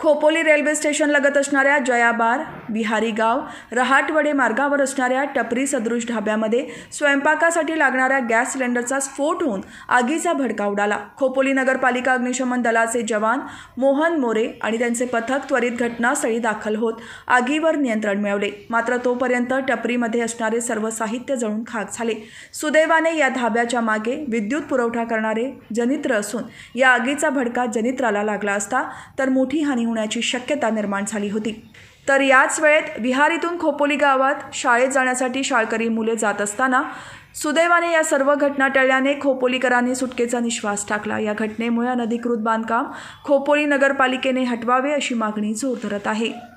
Khopoli railway station लगत असणाऱ्या जयाबार बिहारी गाव रहाटवडे मार्गावर असणाऱ्या टपरी सदृश ढाब्यामध्ये स्वयंपाकासाठी लागणाऱ्या गॅस सिलेंडरचा स्फोट होऊन आगीचा भडका उडाला खोपोली नगरपालिका अग्निशमन दलाचे जवान मोहन मोरे आणि त्यांचे पथक त्वरित घटनास्थळी दाखल होत आगीवर नियंत्रण मिळवले मात्र तोपर्यंत टपरीमध्ये असणारे सर्व साहित्य जळून खाक झाले सुदैवाने या ढाब्याच्या मागे विद्युत पुरवठा करणारे जनित्र असून या आगीचा भडका जनित्राला लागला असता तर मोठी हानी होण्याची शक्यता निर्माण झाली होती तर याच वेळेत विहारीतून खोपोली गावात शाळेत जाण्यासाठी शाळकरी मुले जात असताना सुदैवाने या सर्व घटना टळल्याने खोपोलीकरांनी सुटकेचा निश्वास टाकला या घटनेमुळे अनधिकृत बांधकाम खोपोली नगरपालिकेने हटवावे अशी मागणी जोर धरत आहे